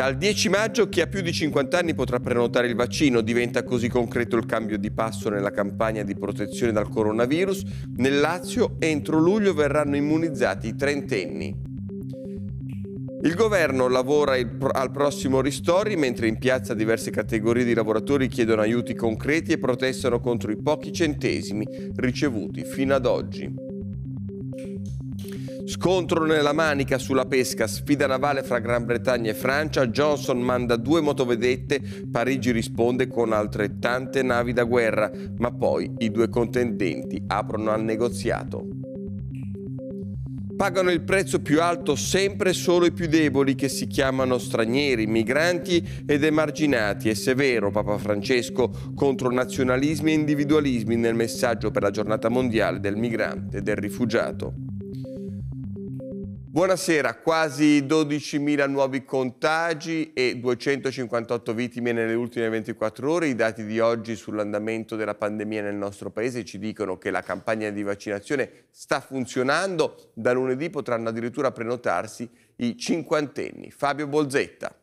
Dal 10 maggio chi ha più di 50 anni potrà prenotare il vaccino, diventa così concreto il cambio di passo nella campagna di protezione dal coronavirus. Nel Lazio entro luglio verranno immunizzati i trentenni. Il governo lavora al prossimo ristori mentre in piazza diverse categorie di lavoratori chiedono aiuti concreti e protestano contro i pochi centesimi ricevuti fino ad oggi. Scontro nella manica sulla pesca, sfida navale fra Gran Bretagna e Francia, Johnson manda due motovedette, Parigi risponde con altrettante navi da guerra, ma poi i due contendenti aprono al negoziato. Pagano il prezzo più alto sempre solo i più deboli che si chiamano stranieri, migranti ed emarginati. È severo Papa Francesco contro nazionalismi e individualismi nel messaggio per la giornata mondiale del migrante e del rifugiato. Buonasera, quasi 12.000 nuovi contagi e 258 vittime nelle ultime 24 ore. I dati di oggi sull'andamento della pandemia nel nostro paese ci dicono che la campagna di vaccinazione sta funzionando. Da lunedì potranno addirittura prenotarsi i cinquantenni. Fabio Bolzetta.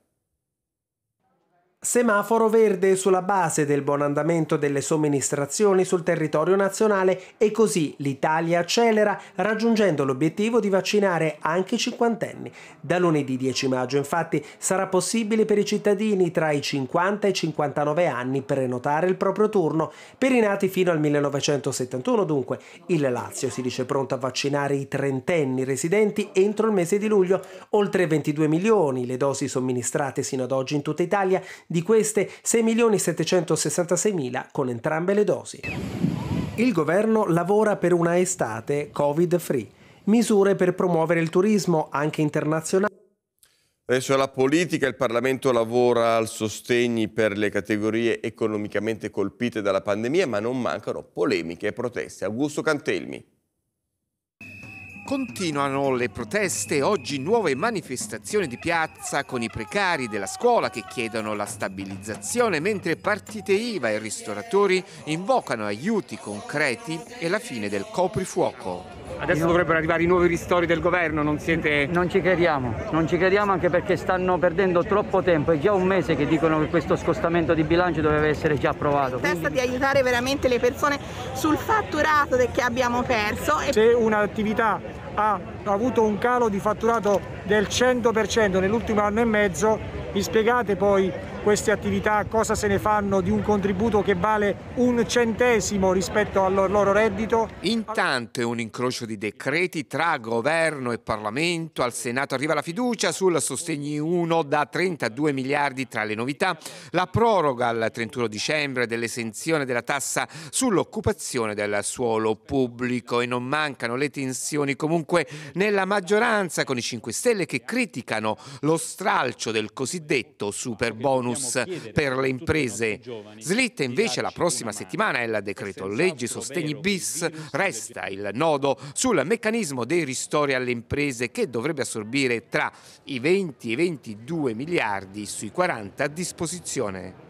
Semaforo verde sulla base del buon andamento delle somministrazioni sul territorio nazionale e così l'Italia accelera raggiungendo l'obiettivo di vaccinare anche i cinquantenni. Da lunedì 10 maggio infatti sarà possibile per i cittadini tra i 50 e i 59 anni prenotare il proprio turno. Per i nati fino al 1971 dunque il Lazio si dice pronto a vaccinare i trentenni residenti entro il mese di luglio. Oltre 22 milioni le dosi somministrate sino ad oggi in tutta Italia di di queste 6.766.000 con entrambe le dosi. Il governo lavora per una estate Covid-free, misure per promuovere il turismo anche internazionale. Adesso la politica, il Parlamento lavora al sostegno per le categorie economicamente colpite dalla pandemia, ma non mancano polemiche e proteste. Augusto Cantelmi. Continuano le proteste, oggi nuove manifestazioni di piazza con i precari della scuola che chiedono la stabilizzazione, mentre partite IVA e ristoratori invocano aiuti concreti e la fine del coprifuoco. Adesso dovrebbero arrivare i nuovi ristori del governo, non siete... Non ci crediamo, non ci crediamo anche perché stanno perdendo troppo tempo, è già un mese che dicono che questo scostamento di bilancio doveva essere già approvato. Quindi... Testa di aiutare veramente le persone sul fatturato che abbiamo perso. E... Se un'attività ha avuto un calo di fatturato del 100% nell'ultimo anno e mezzo, mi spiegate poi queste attività cosa se ne fanno di un contributo che vale un centesimo rispetto al loro reddito? Intanto è un incrocio di decreti tra governo e Parlamento. Al Senato arriva la fiducia sul sostegni 1 da 32 miliardi tra le novità, la proroga al 31 dicembre dell'esenzione della tassa sull'occupazione del suolo pubblico e non mancano le tensioni comunque nella maggioranza con i 5 Stelle che criticano lo stralcio del cosiddetto super bonus bonus per le imprese. Slitta invece la prossima settimana il decreto leggi sostegni bis, resta il nodo sul meccanismo dei ristori alle imprese che dovrebbe assorbire tra i 20 e i 22 miliardi sui 40 a disposizione.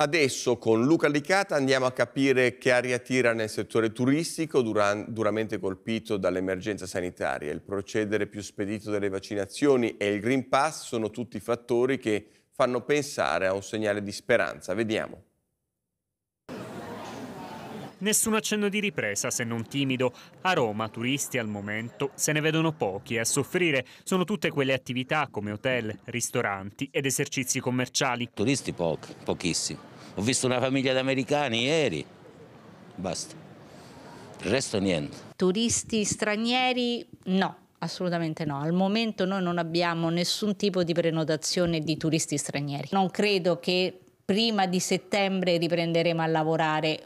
Adesso con Luca Licata andiamo a capire che aria tira nel settore turistico duramente colpito dall'emergenza sanitaria. Il procedere più spedito delle vaccinazioni e il Green Pass sono tutti fattori che fanno pensare a un segnale di speranza. Vediamo. Nessun accenno di ripresa se non timido. A Roma turisti al momento se ne vedono pochi e a soffrire sono tutte quelle attività come hotel, ristoranti ed esercizi commerciali. Turisti pochi, pochissimi. Ho visto una famiglia di americani ieri. Basta. Il resto niente. Turisti stranieri no Assolutamente no, al momento noi non abbiamo nessun tipo di prenotazione di turisti stranieri. Non credo che prima di settembre riprenderemo a lavorare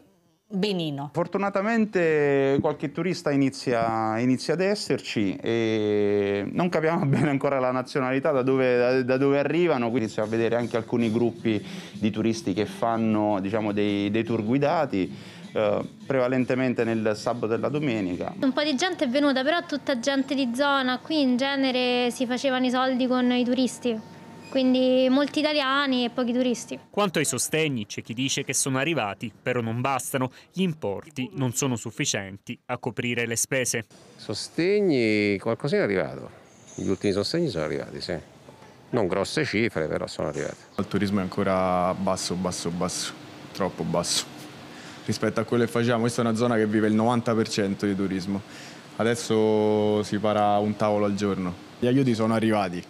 benino. Fortunatamente qualche turista inizia, inizia ad esserci e non capiamo bene ancora la nazionalità, da dove, da, da dove arrivano, quindi iniziamo a vedere anche alcuni gruppi di turisti che fanno diciamo, dei, dei tour guidati eh, prevalentemente nel sabato e la domenica. Un po' di gente è venuta, però tutta gente di zona, qui in genere si facevano i soldi con i turisti. Quindi molti italiani e pochi turisti. Quanto ai sostegni, c'è chi dice che sono arrivati, però non bastano. Gli importi non sono sufficienti a coprire le spese. Sostegni, qualcosina è arrivato. Gli ultimi sostegni sono arrivati, sì. Non grosse cifre, però sono arrivati. Il turismo è ancora basso, basso, basso, troppo basso rispetto a quello che facciamo. Questa è una zona che vive il 90% di turismo. Adesso si para un tavolo al giorno. Gli aiuti sono arrivati,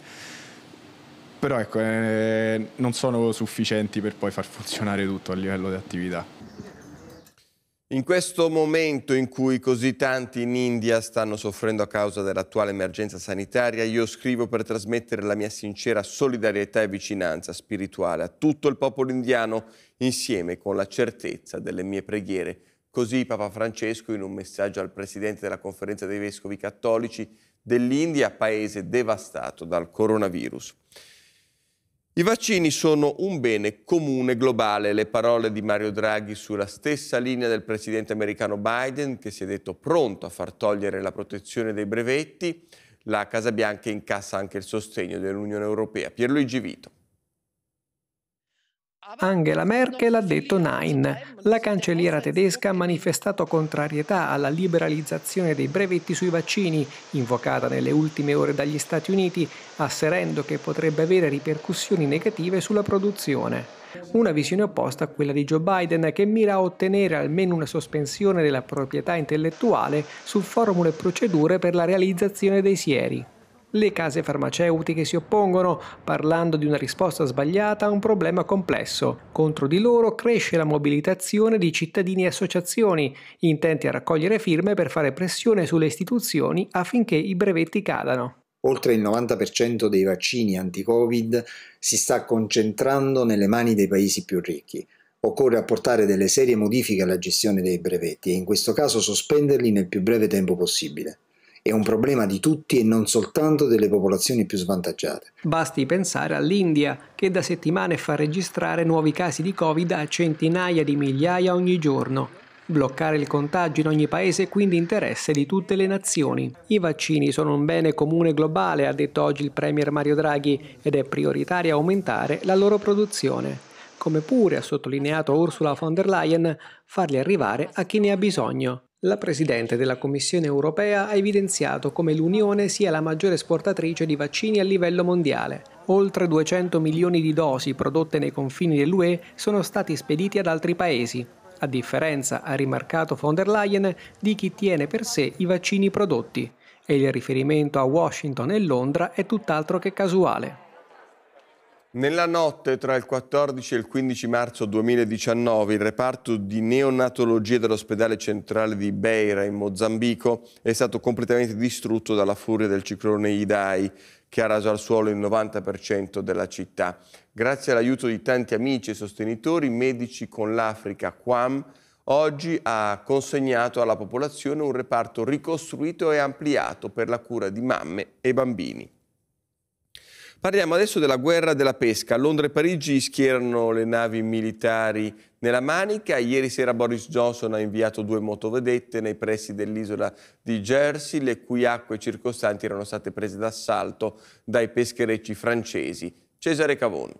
però ecco, eh, non sono sufficienti per poi far funzionare tutto a livello di attività. In questo momento in cui così tanti in India stanno soffrendo a causa dell'attuale emergenza sanitaria, io scrivo per trasmettere la mia sincera solidarietà e vicinanza spirituale a tutto il popolo indiano insieme con la certezza delle mie preghiere. Così Papa Francesco in un messaggio al Presidente della Conferenza dei Vescovi Cattolici dell'India, paese devastato dal coronavirus. I vaccini sono un bene comune globale, le parole di Mario Draghi sulla stessa linea del presidente americano Biden che si è detto pronto a far togliere la protezione dei brevetti, la Casa Bianca incassa anche il sostegno dell'Unione Europea. Pierluigi Vito. Angela Merkel ha detto Nein. La cancelliera tedesca ha manifestato contrarietà alla liberalizzazione dei brevetti sui vaccini, invocata nelle ultime ore dagli Stati Uniti, asserendo che potrebbe avere ripercussioni negative sulla produzione. Una visione opposta a quella di Joe Biden che mira a ottenere almeno una sospensione della proprietà intellettuale su formule e procedure per la realizzazione dei sieri. Le case farmaceutiche si oppongono, parlando di una risposta sbagliata a un problema complesso. Contro di loro cresce la mobilitazione di cittadini e associazioni, intenti a raccogliere firme per fare pressione sulle istituzioni affinché i brevetti cadano oltre il 90% dei vaccini anti-Covid si sta concentrando nelle mani dei paesi più ricchi. Occorre apportare delle serie modifiche alla gestione dei brevetti e in questo caso sospenderli nel più breve tempo possibile è un problema di tutti e non soltanto delle popolazioni più svantaggiate. Basti pensare all'India, che da settimane fa registrare nuovi casi di Covid a centinaia di migliaia ogni giorno. Bloccare il contagio in ogni paese è quindi interesse di tutte le nazioni. I vaccini sono un bene comune globale, ha detto oggi il Premier Mario Draghi, ed è prioritario aumentare la loro produzione. Come pure ha sottolineato Ursula von der Leyen, farli arrivare a chi ne ha bisogno. La Presidente della Commissione europea ha evidenziato come l'Unione sia la maggiore esportatrice di vaccini a livello mondiale. Oltre 200 milioni di dosi prodotte nei confini dell'UE sono stati spediti ad altri paesi, a differenza, ha rimarcato von der Leyen, di chi tiene per sé i vaccini prodotti. E il riferimento a Washington e Londra è tutt'altro che casuale. Nella notte tra il 14 e il 15 marzo 2019 il reparto di neonatologia dell'ospedale centrale di Beira in Mozambico è stato completamente distrutto dalla furia del ciclone Idai che ha raso al suolo il 90% della città. Grazie all'aiuto di tanti amici e sostenitori, Medici con l'Africa, QAM, oggi ha consegnato alla popolazione un reparto ricostruito e ampliato per la cura di mamme e bambini. Parliamo adesso della guerra della pesca. Londra e Parigi schierano le navi militari nella Manica. Ieri sera Boris Johnson ha inviato due motovedette nei pressi dell'isola di Jersey, le cui acque circostanti erano state prese d'assalto dai pescherecci francesi. Cesare Cavone.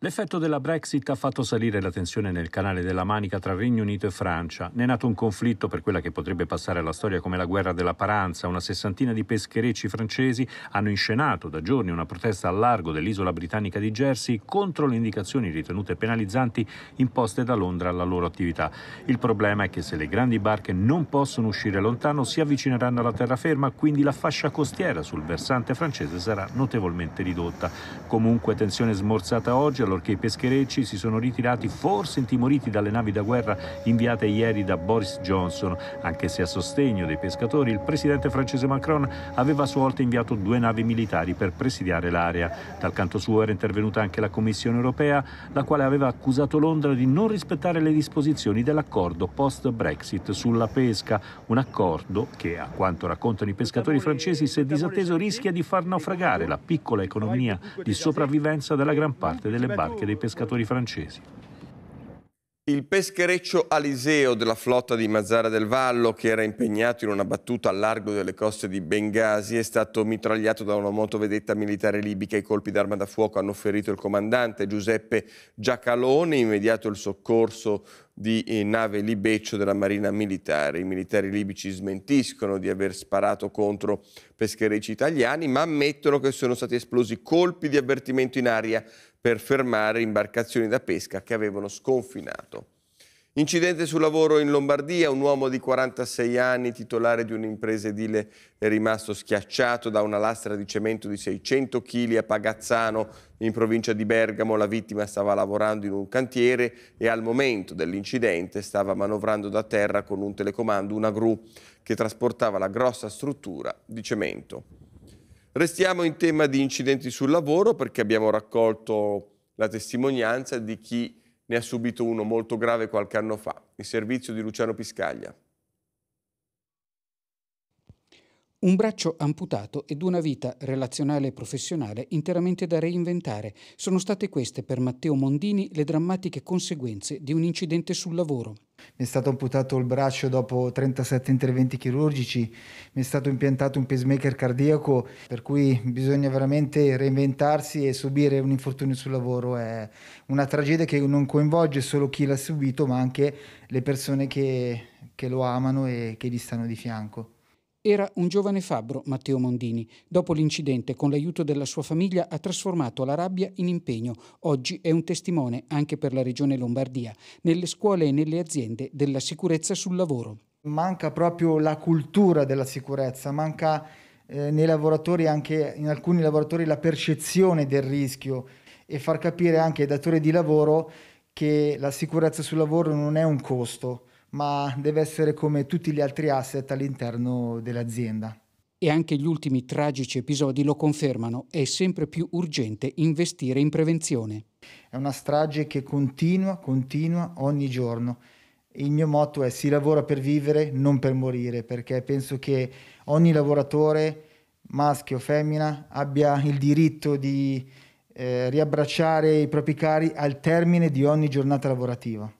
L'effetto della Brexit ha fatto salire la tensione nel canale della Manica tra Regno Unito e Francia. Ne è nato un conflitto per quella che potrebbe passare alla storia come la guerra della Paranza. Una sessantina di pescherecci francesi hanno inscenato da giorni una protesta al largo dell'isola britannica di Jersey contro le indicazioni ritenute penalizzanti imposte da Londra alla loro attività. Il problema è che se le grandi barche non possono uscire lontano si avvicineranno alla terraferma, quindi la fascia costiera sul versante francese sarà notevolmente ridotta. Comunque tensione smorzata oggi allorché i pescherecci si sono ritirati forse intimoriti dalle navi da guerra inviate ieri da Boris Johnson, anche se a sostegno dei pescatori il presidente francese Macron aveva a sua volta inviato due navi militari per presidiare l'area. Dal canto suo era intervenuta anche la Commissione europea, la quale aveva accusato Londra di non rispettare le disposizioni dell'accordo post-Brexit sulla pesca, un accordo che, a quanto raccontano i pescatori francesi, se disatteso rischia di far naufragare la piccola economia di sopravvivenza della gran parte delle barche dei pescatori francesi. Il peschereccio Aliseo della flotta di Mazzara del Vallo, che era impegnato in una battuta al largo delle coste di Bengasi, è stato mitragliato da una motovedetta militare libica. I colpi d'arma da fuoco hanno ferito il comandante Giuseppe Giacalone, immediato il soccorso di eh, nave Libeccio della Marina Militare. I militari libici smentiscono di aver sparato contro pescherecci italiani, ma ammettono che sono stati esplosi colpi di avvertimento in aria per fermare imbarcazioni da pesca che avevano sconfinato. Incidente sul lavoro in Lombardia, un uomo di 46 anni, titolare di un'impresa edile, è rimasto schiacciato da una lastra di cemento di 600 kg a Pagazzano, in provincia di Bergamo. La vittima stava lavorando in un cantiere e al momento dell'incidente stava manovrando da terra con un telecomando una gru che trasportava la grossa struttura di cemento. Restiamo in tema di incidenti sul lavoro perché abbiamo raccolto la testimonianza di chi ne ha subito uno molto grave qualche anno fa, il servizio di Luciano Piscaglia. Un braccio amputato ed una vita relazionale e professionale interamente da reinventare sono state queste per Matteo Mondini le drammatiche conseguenze di un incidente sul lavoro mi è stato amputato il braccio dopo 37 interventi chirurgici, mi è stato impiantato un pacemaker cardiaco, per cui bisogna veramente reinventarsi e subire un infortunio sul lavoro è una tragedia che non coinvolge solo chi l'ha subito, ma anche le persone che, che lo amano e che gli stanno di fianco. Era un giovane fabbro, Matteo Mondini. Dopo l'incidente, con l'aiuto della sua famiglia, ha trasformato la rabbia in impegno. Oggi è un testimone, anche per la Regione Lombardia, nelle scuole e nelle aziende della sicurezza sul lavoro. Manca proprio la cultura della sicurezza, manca eh, nei lavoratori, anche in alcuni lavoratori, la percezione del rischio e far capire anche ai datori di lavoro che la sicurezza sul lavoro non è un costo, ma deve essere come tutti gli altri asset all'interno dell'azienda. E anche gli ultimi tragici episodi lo confermano, è sempre più urgente investire in prevenzione. È una strage che continua, continua ogni giorno. Il mio motto è si lavora per vivere, non per morire, perché penso che ogni lavoratore, maschio o femmina, abbia il diritto di eh, riabbracciare i propri cari al termine di ogni giornata lavorativa.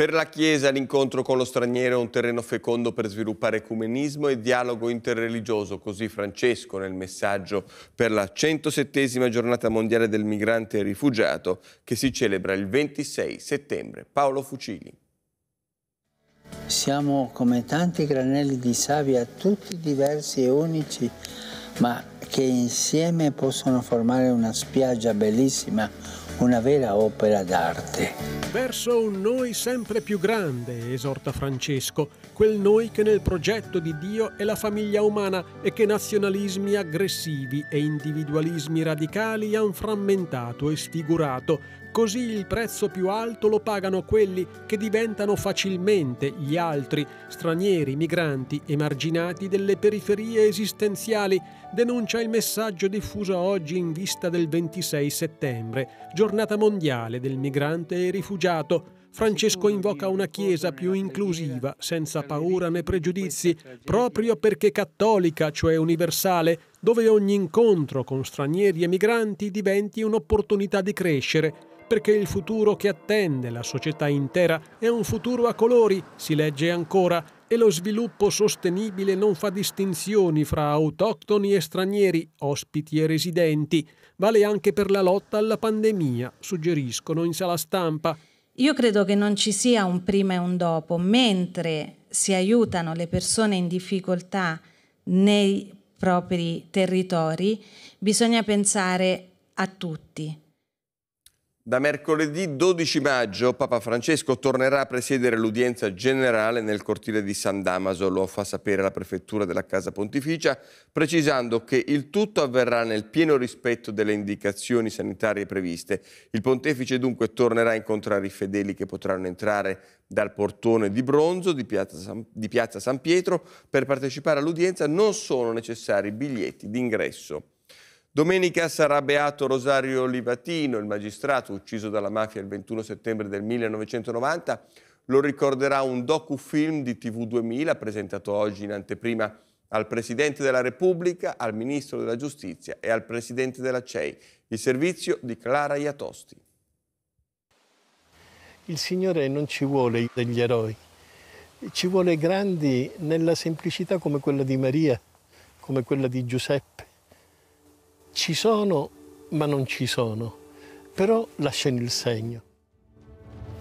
Per la Chiesa l'incontro con lo straniero è un terreno fecondo per sviluppare ecumenismo e dialogo interreligioso, così Francesco nel messaggio per la 107 giornata mondiale del migrante e rifugiato che si celebra il 26 settembre. Paolo Fucili. Siamo come tanti granelli di savia, tutti diversi e unici, ma che insieme possono formare una spiaggia bellissima, una vera opera d'arte. Verso un noi sempre più grande, esorta Francesco, quel noi che nel progetto di Dio è la famiglia umana e che nazionalismi aggressivi e individualismi radicali hanno frammentato e sfigurato. Così il prezzo più alto lo pagano quelli che diventano facilmente gli altri, stranieri, migranti, emarginati delle periferie esistenziali, denuncia il messaggio diffuso oggi in vista del 26 settembre, giornata mondiale del migrante e rifugiato, Francesco invoca una Chiesa più inclusiva, senza paura né pregiudizi, proprio perché cattolica, cioè universale, dove ogni incontro con stranieri e migranti diventi un'opportunità di crescere, perché il futuro che attende la società intera è un futuro a colori, si legge ancora, e lo sviluppo sostenibile non fa distinzioni fra autoctoni e stranieri, ospiti e residenti, Vale anche per la lotta alla pandemia, suggeriscono in sala stampa. Io credo che non ci sia un prima e un dopo, mentre si aiutano le persone in difficoltà nei propri territori, bisogna pensare a tutti, da mercoledì 12 maggio Papa Francesco tornerà a presiedere l'udienza generale nel cortile di San Damaso, lo fa sapere la prefettura della Casa Pontificia, precisando che il tutto avverrà nel pieno rispetto delle indicazioni sanitarie previste. Il pontefice dunque tornerà a incontrare i fedeli che potranno entrare dal portone di bronzo di Piazza San, di Piazza San Pietro. Per partecipare all'udienza non sono necessari biglietti d'ingresso. Domenica sarà beato Rosario Livatino, il magistrato ucciso dalla mafia il 21 settembre del 1990. Lo ricorderà un docufilm di TV2000 presentato oggi in anteprima al Presidente della Repubblica, al Ministro della Giustizia e al Presidente della CEI. Il servizio di Clara Iatosti. Il Signore non ci vuole degli eroi, ci vuole grandi nella semplicità come quella di Maria, come quella di Giuseppe ci sono, ma non ci sono, però lasciano il segno.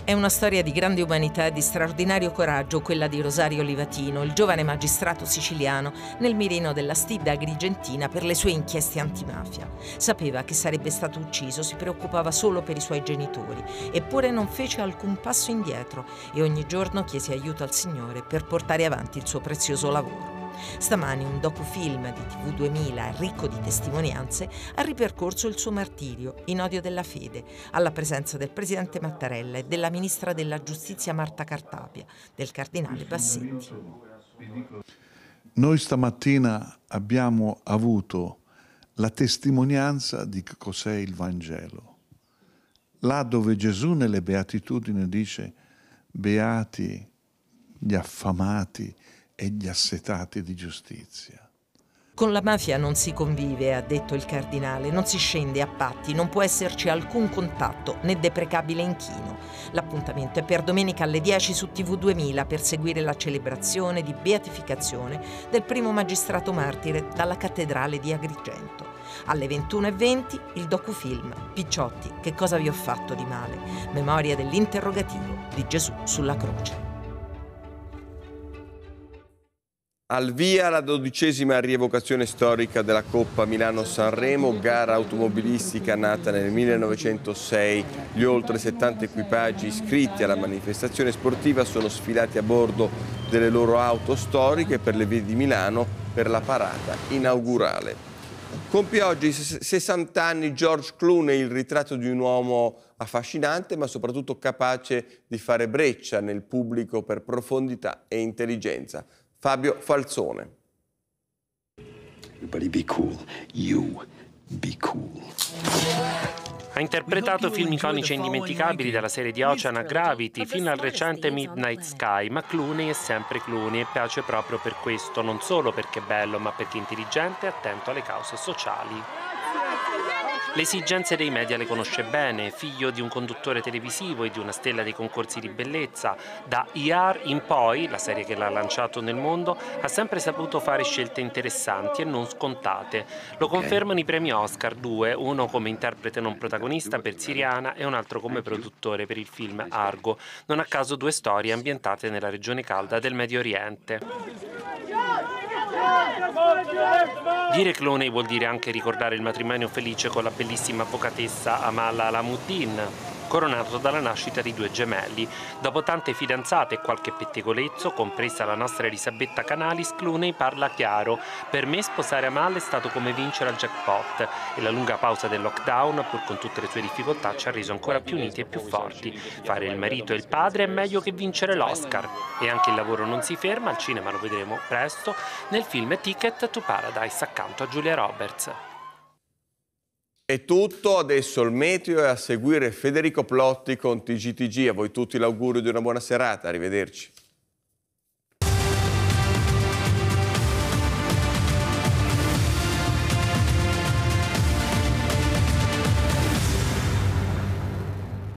È una storia di grande umanità e di straordinario coraggio quella di Rosario Livatino, il giovane magistrato siciliano, nel mirino della stidda agrigentina per le sue inchieste antimafia. Sapeva che sarebbe stato ucciso, si preoccupava solo per i suoi genitori, eppure non fece alcun passo indietro e ogni giorno chiese aiuto al Signore per portare avanti il suo prezioso lavoro. Stamani un docufilm di TV2000 ricco di testimonianze ha ripercorso il suo martirio in odio della fede, alla presenza del presidente Mattarella e della ministra della giustizia Marta Cartapia, del cardinale Bassetti. Noi stamattina abbiamo avuto la testimonianza di cos'è il Vangelo. Là dove Gesù nelle beatitudini dice beati gli affamati, e gli assetati di giustizia. Con la mafia non si convive, ha detto il cardinale, non si scende a patti, non può esserci alcun contatto né deprecabile inchino. L'appuntamento è per domenica alle 10 su TV2000 per seguire la celebrazione di beatificazione del primo magistrato martire dalla cattedrale di Agrigento. Alle 21.20 il docufilm Picciotti, che cosa vi ho fatto di male? Memoria dell'interrogativo di Gesù sulla croce. Al via la dodicesima rievocazione storica della Coppa Milano-Sanremo, gara automobilistica nata nel 1906. Gli oltre 70 equipaggi iscritti alla manifestazione sportiva sono sfilati a bordo delle loro auto storiche per le vie di Milano per la parata inaugurale. Compie oggi 60 anni George Clooney, il ritratto di un uomo affascinante ma soprattutto capace di fare breccia nel pubblico per profondità e intelligenza. Fabio Falzone. Everybody be be cool. cool. You Ha interpretato film iconici e indimenticabili dalla serie di Ocean a Gravity fino al recente Midnight Sky, ma Clooney è sempre Clooney e piace proprio per questo, non solo perché è bello, ma perché è intelligente e attento alle cause sociali. Le esigenze dei media le conosce bene, figlio di un conduttore televisivo e di una stella dei concorsi di bellezza. Da IAR in poi, la serie che l'ha lanciato nel mondo, ha sempre saputo fare scelte interessanti e non scontate. Lo confermano i premi Oscar, due, uno come interprete non protagonista per Siriana e un altro come produttore per il film Argo. Non a caso due storie ambientate nella regione calda del Medio Oriente. Dire clone vuol dire anche ricordare il matrimonio felice con la bellissima avvocatessa Amala Alamuddin, coronato dalla nascita di due gemelli. Dopo tante fidanzate e qualche pettegolezzo, compresa la nostra Elisabetta Canalis, Clooney parla chiaro. Per me sposare Amal è stato come vincere al jackpot e la lunga pausa del lockdown, pur con tutte le sue difficoltà, ci ha reso ancora più uniti e più forti. Fare il marito e il padre è meglio che vincere l'Oscar. E anche il lavoro non si ferma, al cinema lo vedremo presto, nel film Ticket to Paradise accanto a Giulia Roberts. È tutto, adesso il meteo è a seguire Federico Plotti con TGTG. A voi tutti l'augurio di una buona serata, arrivederci.